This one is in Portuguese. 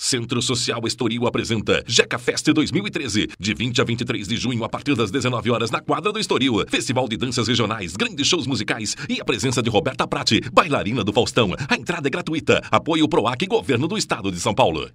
Centro Social Estoril apresenta Jeca Fest 2013, de 20 a 23 de junho, a partir das 19 horas, na quadra do Estoril. Festival de danças regionais, grandes shows musicais e a presença de Roberta Prati, bailarina do Faustão. A entrada é gratuita. Apoio PROAC e Governo do Estado de São Paulo.